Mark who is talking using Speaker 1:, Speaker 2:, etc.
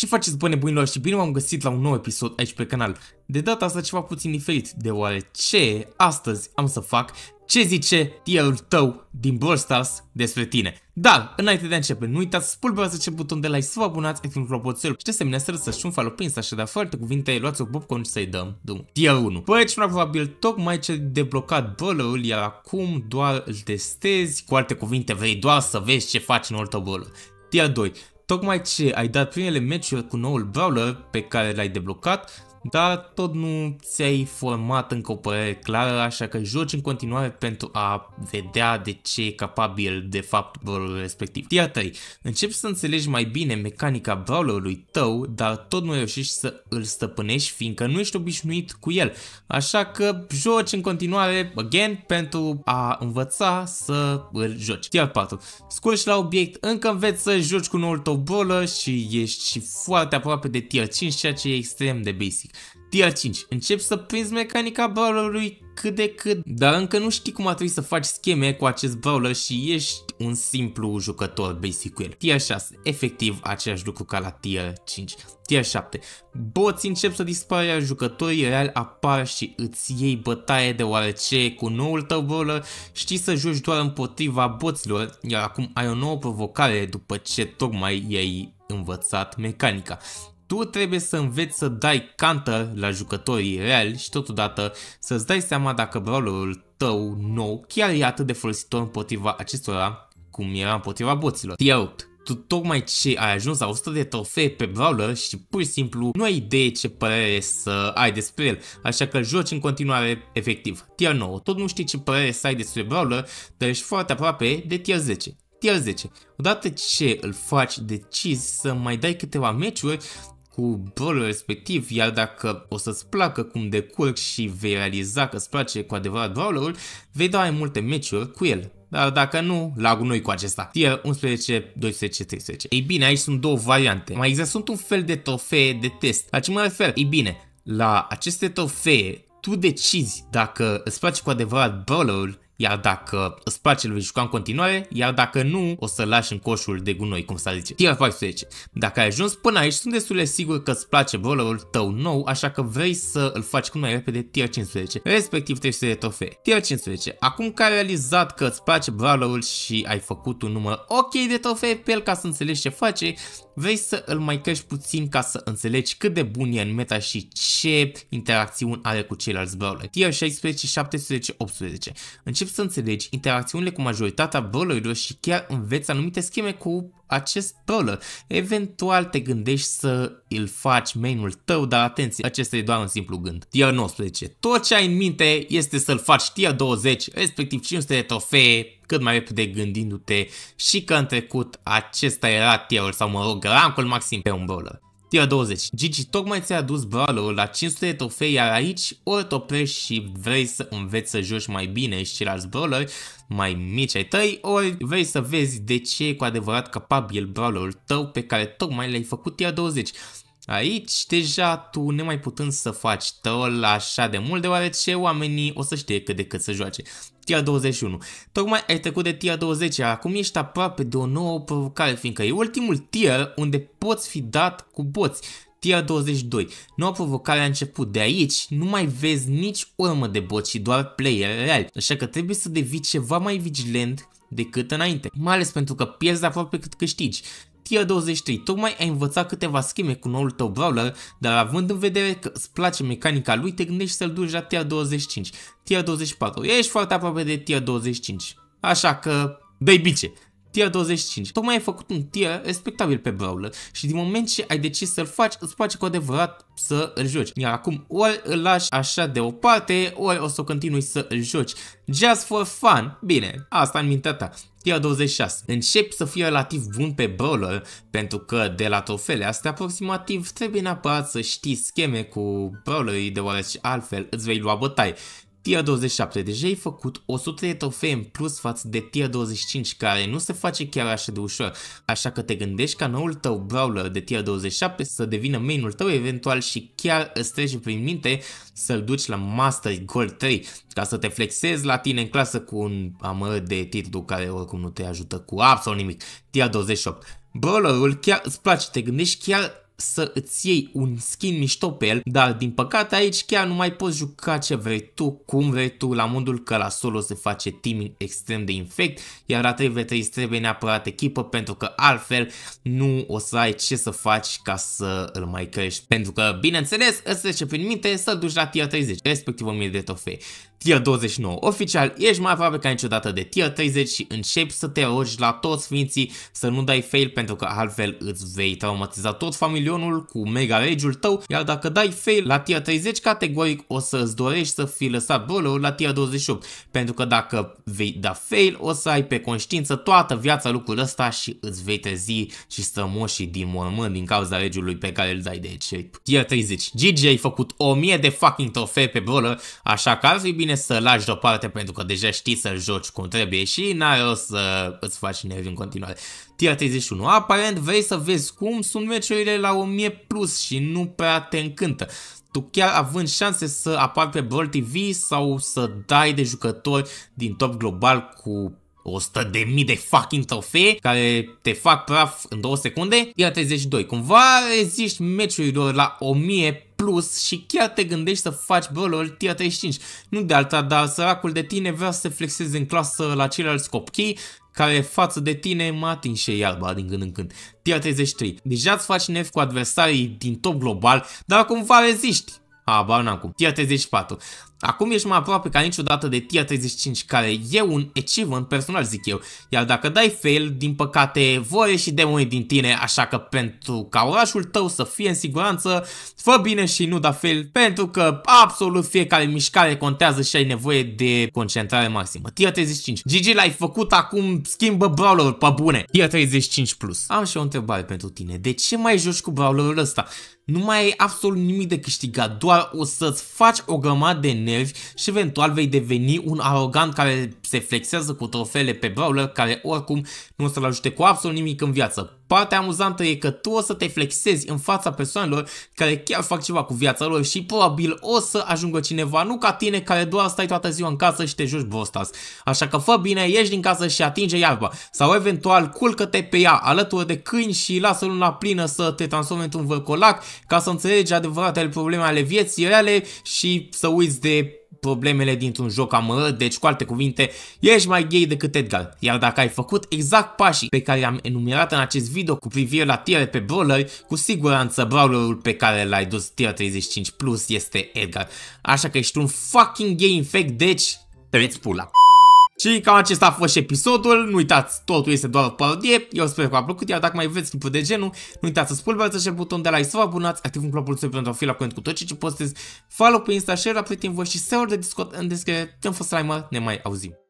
Speaker 1: Ce faceți bă nebunilor și bine m-am găsit la un nou episod aici pe canal. De data asta ceva puțin diferit, deoarece astăzi am să fac ce zice tielul tău din Brawl Stars despre tine. Dar, înainte de a începe, nu uitați să spulberați acest buton de like, să vă abonați, activ clopoțelul și de asemenea să lăsați un follow pe Insta și de afară cuvinte, luați o popcorn și să-i dăm drumul. Tier 1. Păi, ce mai probabil, tocmai ce deblocat brawlerul, iar acum doar îl testezi, cu alte cuvinte, vrei doar să vezi ce faci în altă brawler. Tier 2. Tocmai ce ai dat primele meciuri cu noul brawler pe care l-ai deblocat, dar tot nu ți-ai format încă o părere clară, așa că joci în continuare pentru a vedea de ce e capabil de fapt brawlerul respectiv. Tia 3. Începi să înțelegi mai bine mecanica brawlerului tău, dar tot nu reușești să îl stăpânești fiindcă nu ești obișnuit cu el, așa că joci în continuare, again, pentru a învăța să îl joci. Tier 4. Scurci la obiect, încă înveți să joci cu noul tău brawler și ești și foarte aproape de tier 5, ceea ce e extrem de basic plastic. Tier 5. Începi să prinzi mecanica brawlerului cât de cât, dar încă nu știi cum ar trebui să faci scheme cu acest brawler și ești un simplu jucător basic cu el. Tier 6. Efectiv același lucru ca la Tier 5. Tier 7. Boți încep să dispară, jucătorii reali apar și îți iei bătaie deoarece cu noul tău brawler știi să joci doar împotriva boților, iar acum ai o nouă provocare după ce tocmai i-ai învățat mecanica. Tu trebuie să înveți să dai counter la jucătorii reali și totodată să-ți dai seama dacă brawlerul tău nou chiar e atât de folositor împotriva acestora cum era împotriva boților. The Out. tu tocmai ce ai ajuns la 100 de trofee pe Brawler și pur și simplu nu ai idee ce părere să ai despre el, așa că joci în continuare efectiv. Tier 9, tot nu știi ce părere să ai despre Brawler, dar ești foarte aproape de Tier 10. Tier 10. Odată ce îl faci, decizi să mai dai câteva meciuri, cu rolul respectiv, iar dacă o să-ți placă cum decurg și vei realiza că îți place cu adevărat rolul, vei da mai multe meciuri cu el. Dar dacă nu, la noi cu acesta. Tier 11, 12, 13. Ei bine, aici sunt două variante. Mai exact, sunt un fel de trofee de test. La ce mă refer? Ei bine, la aceste trofee, tu decizi dacă îți place cu adevărat brawlerul iar dacă îți place, îl vei juca în continuare, iar dacă nu, o să lași în coșul de gunoi, cum s-a zice. Tier 14. Dacă ai ajuns până aici, sunt destul de sigur că îți place brawlerul tău nou, așa că vrei să îl faci cât mai repede tier 15, respectiv 300 de trofee. Tier 15. Acum că ai realizat că îți place brawlerul și ai făcut un număr ok de trofee pe el ca să înțelegi ce face, Vrei să îl mai crești puțin ca să înțelegi cât de bun e în meta și ce interacțiuni are cu ceilalți brawler. Tier 16, 17, 18. Începi să înțelegi interacțiunile cu majoritatea brawlerilor și chiar înveți anumite scheme cu acest brawler. Eventual te gândești să îl faci mainul tău, dar atenție, acesta e doar un simplu gând. Tier 19. Tot ce ai în minte este să-l faci tier 20, respectiv 500 de trofee cât mai repede gândindu-te și că în trecut acesta era tierul sau mă rog rancul maxim pe un brawler. Tier 20. Gigi, tocmai ți-ai adus brawl la 500 de trofei, iar aici ori te oprești și vrei să înveți să joci mai bine și ceilalți brawler mai mici ai tăi, ori vrei să vezi de ce e cu adevărat capabil brawlerul tău pe care tocmai l-ai făcut tier 20. Aici, deja tu nemai putând să faci tăl așa de mult, deoarece oamenii o să știe cât de cât să joace. TIA 21. Tocmai ai trecut de TIA 20, acum ești aproape de o nouă provocare, fiindcă e ultimul tier unde poți fi dat cu boți. TIA 22. Noua provocare a început. De aici nu mai vezi nici urmă de boți, ci doar player real. Așa că trebuie să devii ceva mai vigilent decât înainte. Mai ales pentru că pierzi aproape cât câștigi. Tier 23, tocmai ai învățat câteva scheme cu noul tău brawler, dar având în vedere că îți place mecanica lui, te gândești să-l duci la Tier 25. Tier 24, ești foarte aproape de Tier 25. Așa că, dă bice! tier 25. Tocmai ai făcut un tier respectabil pe Brawler și din moment ce ai decis să-l faci, îți place cu adevărat să îl joci. Iar acum ori îl lași așa deoparte, ori o să continui să îl joci. Just for fun. Bine, asta în mintea ta. Tier 26. Începi să fii relativ bun pe Brawler, pentru că de la trofele astea aproximativ trebuie neapărat să știi scheme cu Brawlerii, deoarece altfel îți vei lua bătaie tier 27. Deja ai făcut 100 de trofee în plus față de tier 25, care nu se face chiar așa de ușor, așa că te gândești ca noul tău brawler de tier 27 să devină mainul tău eventual și chiar îți trece prin minte să-l duci la Master Gold 3, ca să te flexezi la tine în clasă cu un amăr de titlu care oricum nu te ajută cu absolut nimic. Tier 28. Brawlerul chiar îți place, te gândești chiar să îți iei un skin mișto pe el, dar din păcate aici chiar nu mai poți juca ce vrei tu, cum vrei tu, la modul că la solo se face timing extrem de infect, iar la 3v3 trebuie neapărat echipă pentru că altfel nu o să ai ce să faci ca să îl mai crești. Pentru că, bineînțeles, îți trece prin minte să duci la tier 30, respectiv 1000 de trofei. Tier 29 oficial, ești mai aproape ca niciodată de tier 30 și începi să te rogi la toți sfinții să nu dai fail pentru că altfel îți vei traumatiza tot familionul cu mega rage tău, iar dacă dai fail la tier 30 categoric o să îți dorești să fii lăsat brawler la tier 28 pentru că dacă vei da fail o să ai pe conștiință toată viața lucrul ăsta și îți vei trezi și strămoșii din mormânt din cauza regiului pe care îl dai de shape. Tier 30. Gigi ai făcut 1000 de fucking trofee pe brawler, așa că ar fi bine bine să lași deoparte pentru că deja știi să-l joci cum trebuie și n-ai rost să îți faci nervi în continuare. Tier 31. Aparent vrei să vezi cum sunt meciurile la 1000 plus și nu prea te încântă. Tu chiar având șanse să apar pe Brawl TV sau să dai de jucători din top global cu 100 de mii de fucking trofee care te fac praf în 2 secunde, e la 32. Cumva reziști meciurilor la 1000 plus și chiar te gândești să faci brawl ul tier 35. Nu de alta, dar săracul de tine vrea să se flexeze în clasă la ceilalți copchii care față de tine mă atinge iarba din când în când. Tier 33. Deja îți faci nef cu adversarii din top global, dar cumva reziști. Habar n-am cum. Tier 34. Acum ești mai aproape ca niciodată de tier 35, care e un achievement personal, zic eu. Iar dacă dai fail, din păcate, voi și demonii din tine, așa că pentru ca orașul tău să fie în siguranță, fă bine și nu da fail, pentru că absolut fiecare mișcare contează și ai nevoie de concentrare maximă. Tier 35. GG l-ai făcut, acum schimbă brawler pe bune. Tier 35+. Plus. Am și o întrebare pentru tine. De ce mai joci cu brawlerul ăsta? Nu mai ai absolut nimic de câștigat, doar o să-ți faci o grămadă de nervi și eventual vei deveni un arogant care se flexează cu trofele pe brawler care oricum nu o să-l ajute cu absolut nimic în viață. Partea amuzantă e că tu o să te flexezi în fața persoanelor care chiar fac ceva cu viața lor și probabil o să ajungă cineva, nu ca tine care doar stai toată ziua în casă și te joci bostas. Așa că fă bine, ieși din casă și atinge iarba sau eventual culcă-te pe ea alături de câini și lasă luna plină să te transforme într-un vârcolac ca să înțelegi adevăratele probleme ale vieții reale și să uiți de problemele dintr-un joc amărât, uh, deci cu alte cuvinte, ești mai gay decât Edgar. Iar dacă ai făcut exact pașii pe care i-am enumerat în acest video cu privire la tiere pe brawler, cu siguranță brawlerul pe care l-ai dus tier 35 plus este Edgar. Așa că ești un fucking gay infect, deci... Te pula. Și cam acesta a fost și episodul, nu uitați, totul este doar o parodie, eu sper că v-a plăcut, iar dacă mai vreți clipul de genul, nu uitați să spulberați și buton de like, să vă abonați, activăm clopul pentru a fi la curent cu tot ce, ce postez, follow pe Insta, share la prietenii voi și se de Discord în descriere, am fost Slimer, ne mai auzim.